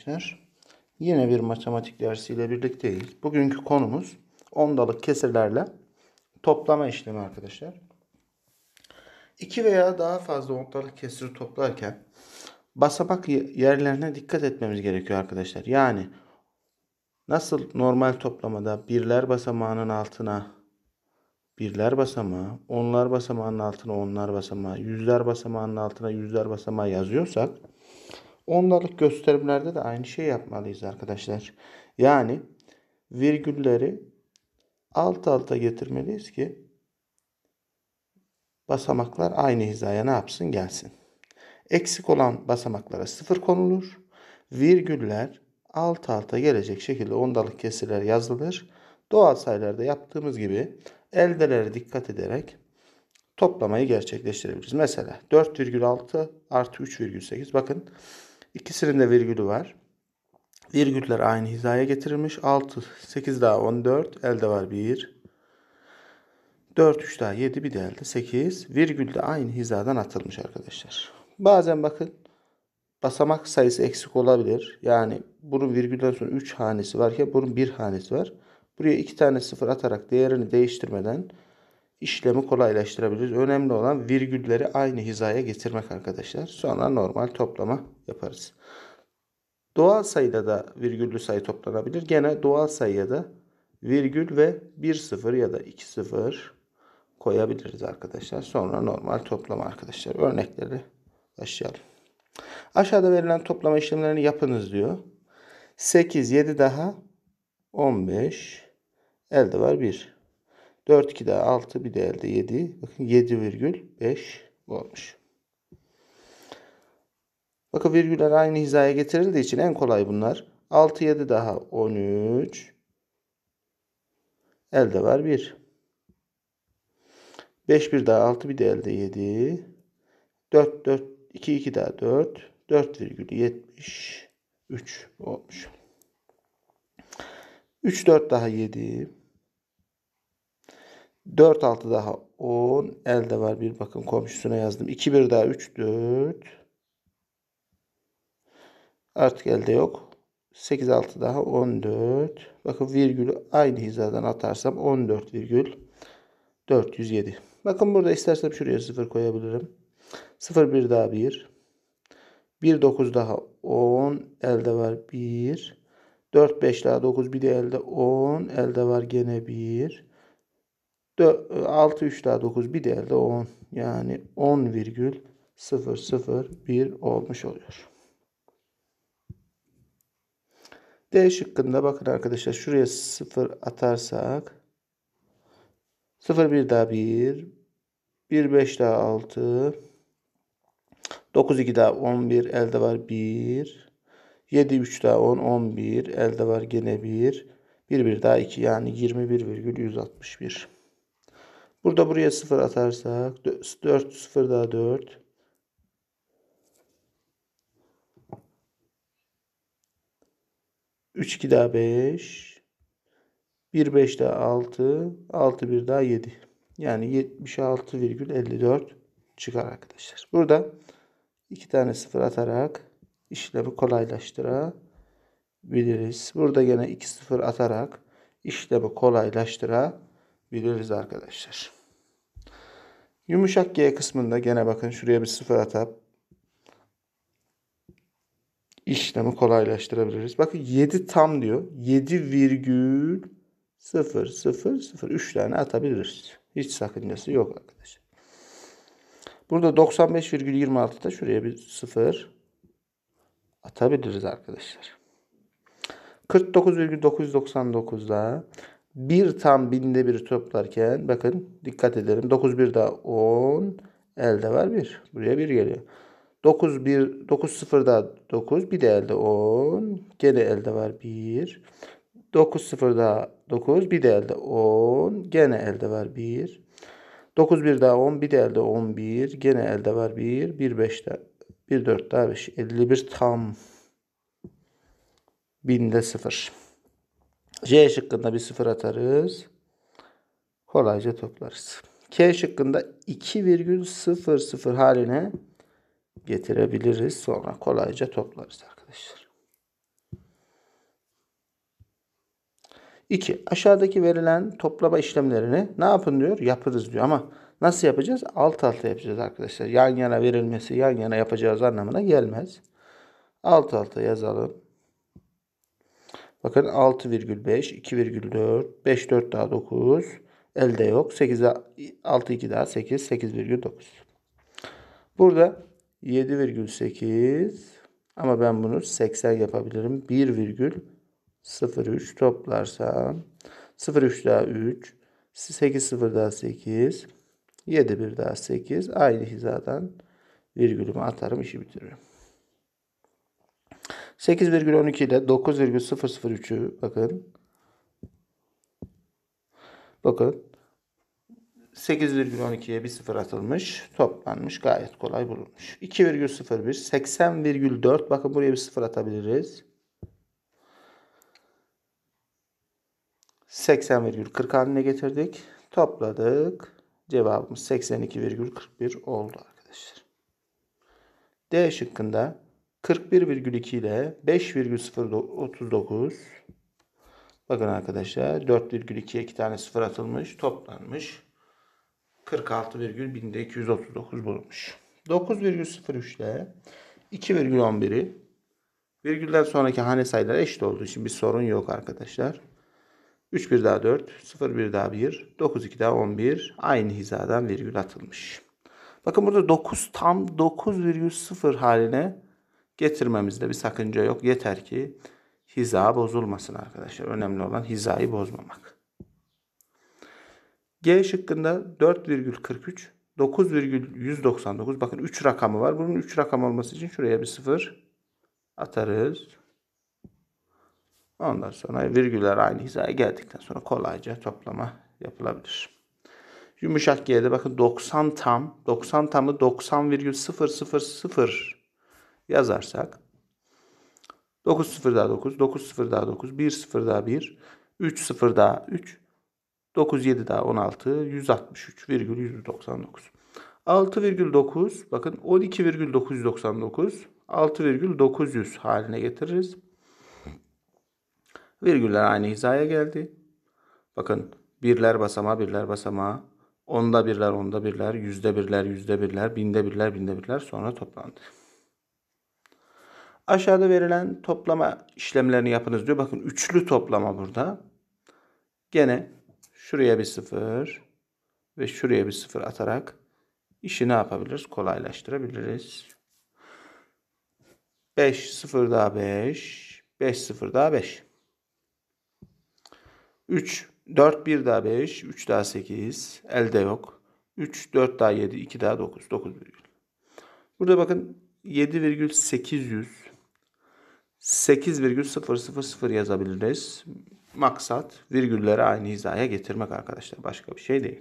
arkadaşlar. Yine bir matematik dersiyle birlikteyiz. Bugünkü konumuz ondalık kesirlerle toplama işlemi arkadaşlar. İki veya daha fazla ondalık kesiri toplarken basamak yerlerine dikkat etmemiz gerekiyor arkadaşlar. Yani nasıl normal toplamada birler basamağının altına birler basamağı, onlar basamağının altına onlar basamağı, yüzler basamağının altına yüzler basamağı yazıyorsak Ondalık gösterimlerde de aynı şey yapmalıyız arkadaşlar. Yani virgülleri alt alta getirmeliyiz ki basamaklar aynı hizaya ne yapsın gelsin. Eksik olan basamaklara sıfır konulur. Virgüller alt alta gelecek şekilde ondalık kesirler yazılır. Doğal sayılarda yaptığımız gibi eldelere dikkat ederek toplamayı gerçekleştirebiliriz. Mesela 4,6 artı 3,8 bakın İkisinin de virgülü var. Virgüller aynı hizaya getirilmiş. 6, 8 daha 14. Elde var 1. 4, 3 daha 7. Bir de elde 8. Virgül de aynı hizadan atılmış arkadaşlar. Bazen bakın basamak sayısı eksik olabilir. Yani bunun virgülden sonra 3 hanesi varken bunun 1 hanesi var. Buraya 2 tane sıfır atarak değerini değiştirmeden işlemi kolaylaştırabiliriz. Önemli olan virgülleri aynı hizaya getirmek arkadaşlar. Sonra normal toplama yaparız. Doğal sayıda da virgüllü sayı toplanabilir. Gene doğal sayıya da virgül ve 1 0 ya da 2 0 koyabiliriz arkadaşlar. Sonra normal toplama arkadaşlar. Örnekleri başlayalım. Aşağıda verilen toplama işlemlerini yapınız diyor. 8, 7 daha 15, elde var 1. 4 2 daha 6 bir de elde 7. Bakın 7,5 olmuş. Bakın virgüller aynı hizaya getirildiği için en kolay bunlar. 6 7 daha 13. Elde var 1. 5 1 daha 6 bir de elde 7. 4 4 2 2 daha 4. 4,73 olmuş. 3 4 daha 7. 4 6 daha 10 elde var bir bakın komşusuna yazdım. 2 1 daha 3 4 artık elde yok. 8 6 daha 14 bakın virgülü aynı hizadan atarsam 14 virgül 407. Bakın burada istersem şuraya 0 koyabilirim. 0 1 daha 1 1 9 daha 10 elde var 1 4 5 daha 9 bir de elde 10 elde var gene 1 6, 3 daha 9 bir değer de 10. Yani 10,001 olmuş oluyor. D şıkkında bakın arkadaşlar şuraya 0 atarsak 0 1 daha 1 1 5 daha 6 9 2 daha 11 elde var 1 7 3 daha 10 11 elde var gene 1 1 1 daha 2 yani 21,161 Burada buraya 0 atarsak 4 0 daha 4. 3 iki daha 5, Bir beş daha 6, Altı bir daha 7. Yani 76,54 çıkar arkadaşlar. Burada iki tane sıfır atarak işlemi kolaylaştırabiliriz. Burada yine iki sıfır atarak işlemi kolaylaştırabiliriz biliriz arkadaşlar. Yumuşak G kısmında gene bakın şuraya bir sıfır atıp işlemi kolaylaştırabiliriz. Bakın 7 tam diyor. 7 virgül 0 0 0 3 tane atabiliriz. Hiç sakıncası yok arkadaşlar. Burada 95,26'da şuraya bir 0 atabiliriz arkadaşlar. 49,999'da 1 tam binde 1 toplarken bakın dikkat edelim. 9 1 daha 10 elde var 1. Buraya 1 geliyor. 9 1 9 0 daha 9 bir de elde 10 gene elde var 1. 9 0 daha 9 bir de elde 10 gene elde var 1. 9 1 daha 10 bir de elde 11 gene elde var 1. 1 5 daha 1 4 daha 5 51 tam binde 0. C şıkkında bir sıfır atarız. Kolayca toplarız. K şıkkında 2,00 haline getirebiliriz. Sonra kolayca toplarız arkadaşlar. 2. Aşağıdaki verilen toplama işlemlerini ne yapın diyor? Yapırız diyor. Ama nasıl yapacağız? Alt alta yapacağız arkadaşlar. Yan yana verilmesi, yan yana yapacağız anlamına gelmez. Alt alta yazalım. Bakın 6,5, 2,4, 5, 4 daha 9. Elde yok. 8, 6, 2 daha 8, 8,9. Burada 7,8 ama ben bunu 80 yapabilirim. 1,03 toplarsam 0,3 daha 3, 8, 0 daha 8, 7, 1 daha 8. Aynı hizadan virgülümü atarım işi bitiriyorum. 8,12 ile 9,003'ü bakın. Bakın. 8,12'ye bir sıfır atılmış. Toplanmış. Gayet kolay bulunmuş. 2,01 80,4 bakın buraya bir sıfır atabiliriz. 80,40 haline getirdik. Topladık. Cevabımız 82,41 oldu arkadaşlar. D şıkkında 41,2 ile 5,039 bakın arkadaşlar 4,2'ye 2 tane sıfır atılmış toplanmış 46,1239 bulunmuş. 9,03 ile 2,11'i virgülden sonraki hane sayıları eşit olduğu için bir sorun yok arkadaşlar. 3 1 daha 4, 0 1 daha 1, 9 2 daha 11 aynı hizadan virgül atılmış. Bakın burada 9 tam 9,0 haline Getirmemizde bir sakınca yok. Yeter ki hiza bozulmasın arkadaşlar. Önemli olan hizayı bozmamak. G şıkkında 4,43 9,199 bakın 3 rakamı var. Bunun 3 rakam olması için şuraya bir 0 atarız. Ondan sonra virgüller aynı hizaya geldikten sonra kolayca toplama yapılabilir. Yumuşak G'de bakın 90 tam. 90 tamı 90,000 yazarsak 9 0 daha 9, 9 0 daha 9, 1 0 daha 1, 3 0 daha 3, 9 7 daha 16, 163,199. 6,9 bakın 12,999 6,900 haline getiririz. Virgüller aynı hizaya geldi. Bakın birler basamağı birler basamağı onda birler onda birler yüzde birler yüzde birler binde birler binde birler sonra toplandı. Aşağıda verilen toplama işlemlerini yapınız diyor. Bakın üçlü toplama burada. Gene şuraya bir sıfır ve şuraya bir sıfır atarak işi ne yapabiliriz? Kolaylaştırabiliriz. 5 0 daha 5 5 0 daha 5 3 4 1 daha 5 3 daha 8 elde yok. 3 4 daha 7 2 daha 9 9 virgül. Burada bakın 7,800 8,000 yazabiliriz. Maksat virgülleri aynı hizaya getirmek arkadaşlar. Başka bir şey değil.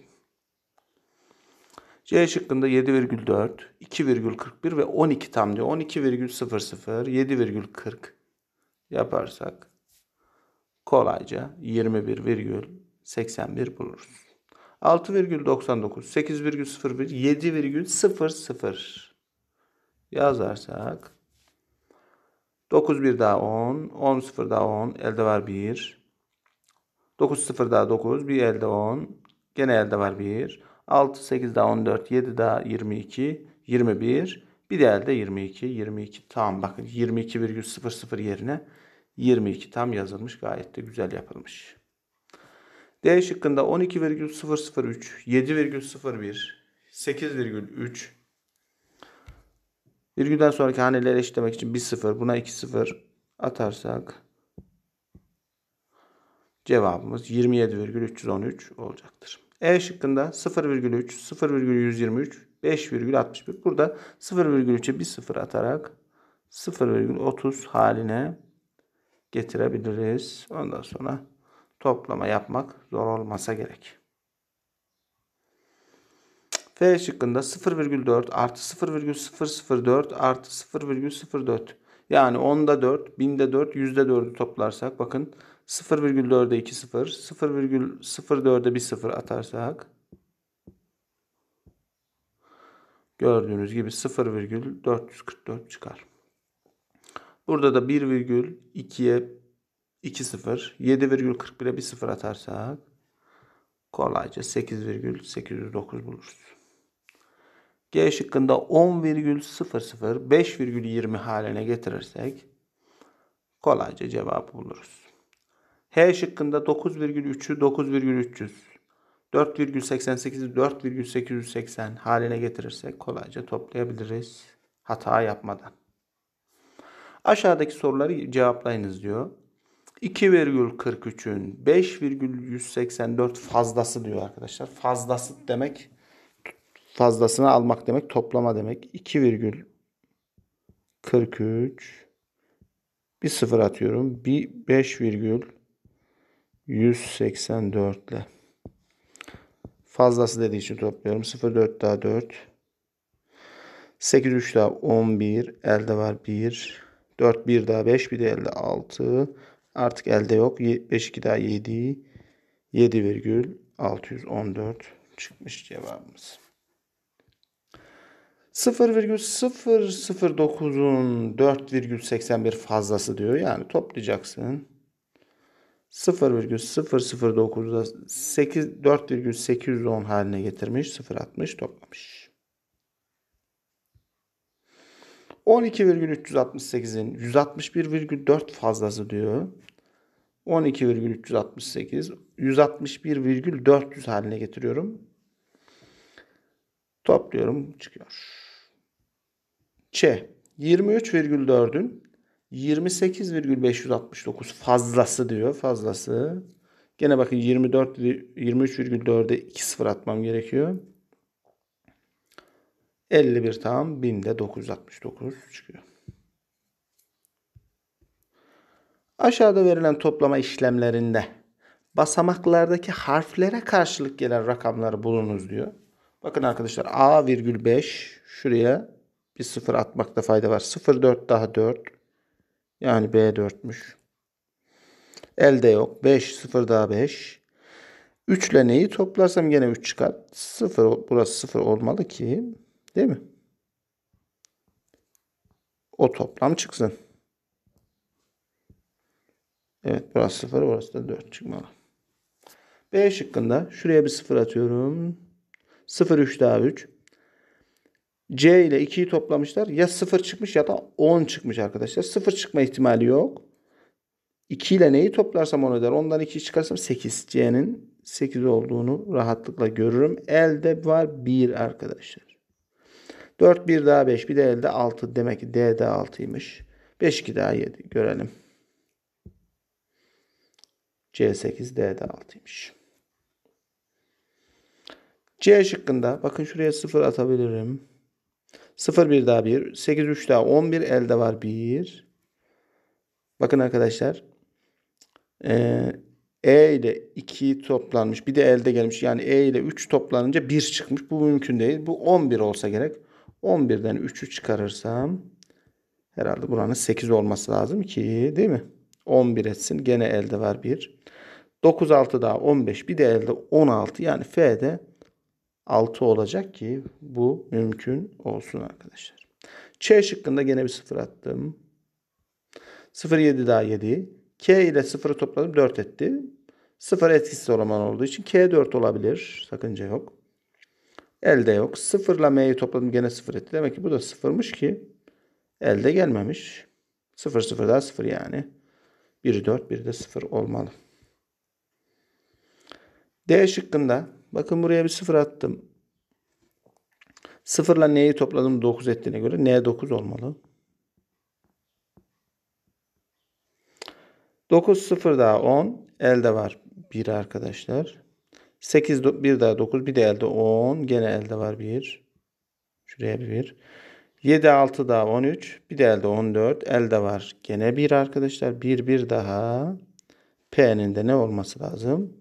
C şıkkında 7,4, 2,41 ve 12 tam diyor. 12,00, 7,40 yaparsak kolayca 21,81 buluruz. 6,99, 8,01, 7,00 yazarsak 9 1 daha 10. 10 0 daha 10. Elde var 1. 9 0 daha 9. Bir elde 10. Gene elde var 1. 6 8 daha 14. 7 daha 22. 21. Bir de elde 22. 22 tam. Bakın 22,00 yerine 22 tam yazılmış. Gayet de güzel yapılmış. D şıkkında 12,003, 7,01, 8,3, Virgülden sonraki haneleri eşitlemek için 1-0 buna 2-0 atarsak cevabımız 27,313 olacaktır. E şıkkında 0,3, 0,123, 5,61. Burada 0,3'e 1 sıfır atarak 0,30 haline getirebiliriz. Ondan sonra toplama yapmak zor olmasa gerek. F şıkkında 0,4 artı 0,004 artı 0,04 yani 10'da 4, 1000'de 4, yüzde 4'ü toplarsak bakın 0,4'e 2 0, 0,04'e 1 0 atarsak gördüğünüz gibi 0,444 çıkar. Burada da 1,2'ye 2 0, 7,41'e 1 0 atarsak kolayca 8,809 buluruz. G şıkkında 10,00 5,20 haline getirirsek kolayca cevabı buluruz. H şıkkında 9,3'ü 9,300 4,88'i 4,880 haline getirirsek kolayca toplayabiliriz hata yapmadan. Aşağıdaki soruları cevaplayınız diyor. 2,43'ün 5,184 fazlası diyor arkadaşlar. Fazlası demek fazlasını almak demek toplama demek. 2 virgül 43 bir sıfır atıyorum. Bir 5 virgül 184 ile. Fazlası dediği için topluyorum. 0 4 daha 4. 8 3 daha 11. Elde var 1. 4 1 daha 5. Bir de elde 6. Artık elde yok. 5 2 daha 7. 7 virgül 614 çıkmış cevabımız. 0,009'un 4,81 fazlası diyor. Yani toplayacaksın. 0,009'da 8 4,810 haline getirmiş. 0,60 toplamış. 12,368'in 161,4 fazlası diyor. 12,368 161,400 haline getiriyorum. Topluyorum çıkıyor. Ç. 23,4'ün 28,569 fazlası diyor. Fazlası. Gene bakın 24 23,4'e 2 sıfır atmam gerekiyor. 51 tam 1000'de 969 çıkıyor. Aşağıda verilen toplama işlemlerinde basamaklardaki harflere karşılık gelen rakamları bulunuz diyor. Bakın arkadaşlar A virgül 5 şuraya bir sıfır atmakta fayda var. 0,4 daha 4. Yani B4'müş. Elde yok. 5, 0 daha 5. 3 ile neyi toplarsam gene 3 çıkar. 0, burası 0 olmalı ki. Değil mi? O toplam çıksın. Evet burası 0, burası da 4 çıkmalı. B şıkkında şuraya bir 0 atıyorum. 0,3 daha 3. C ile 2'yi toplamışlar. Ya 0 çıkmış ya da 10 çıkmış arkadaşlar. 0 çıkma ihtimali yok. 2 ile neyi toplarsam onu der Ondan 2'yi çıkarsam 8. C'nin 8 olduğunu rahatlıkla görürüm. Elde var 1 arkadaşlar. 4 1 daha 5 bir de elde 6 demek ki D de 6'ymış. 5 2 daha 7 görelim. C8 D de 6'ymış. C şıkkında bakın şuraya 0 atabilirim. 0 1 daha 1. 8 3 daha 11 elde var 1. Bakın arkadaşlar. e, e ile 2 toplanmış. Bir de elde gelmiş. Yani E ile 3 toplanınca 1 çıkmış. Bu mümkün değil. Bu 11 olsa gerek. 11'den 3'ü çıkarırsam herhalde buranın 8 olması lazım ki değil mi? 11 etsin. Gene elde var 1. 9 6 daha 15. Bir de elde 16. Yani F'de 6 olacak ki bu mümkün olsun arkadaşlar. Ç şıkkında gene bir 0 attım. 0 7 daha 7. K ile 0'ı topladım 4 etti. 0 etkisi olan olduğu için K 4 olabilir. Sakınca yok. Elde yok. 0 ile M'yi topladım gene 0 etti. Demek ki bu da 0'mış ki elde gelmemiş. 0 0 daha 0 yani. 1 4 1 de 0 olmalı. D şıkkında Bakın buraya bir sıfır attım. Sıfırla n'yi topladım 9 ettiğine göre n 9 olmalı. 9 sıfır daha 10 elde var 1 arkadaşlar. 8 1 daha 9 bir de elde 10 gene elde var 1. Şuraya bir 1. 7 6 daha 13 bir de elde 14 elde var gene 1 arkadaşlar. 1 1 daha P'nin de ne olması lazım?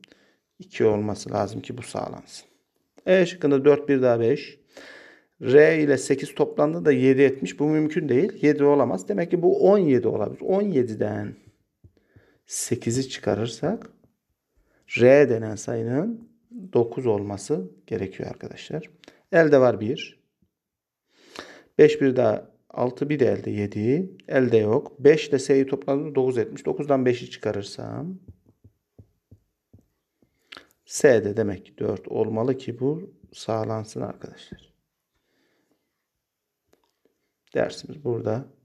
2 olması lazım ki bu sağlansın. E şıkkında 4 1 daha 5. R ile 8 toplandı da 7 etmiş. Bu mümkün değil. 7 olamaz. Demek ki bu 17 olabilir. 17'den 8'i çıkarırsak R denen sayının 9 olması gerekiyor arkadaşlar. Elde var 1. 5 bir daha 6 bir de elde 7. Elde yok. 5 ile S'yi topladığımda 9 etmiş. 9'dan 5'i çıkarırsam S de demek ki 4 olmalı ki bu sağlansın arkadaşlar. Dersimiz burada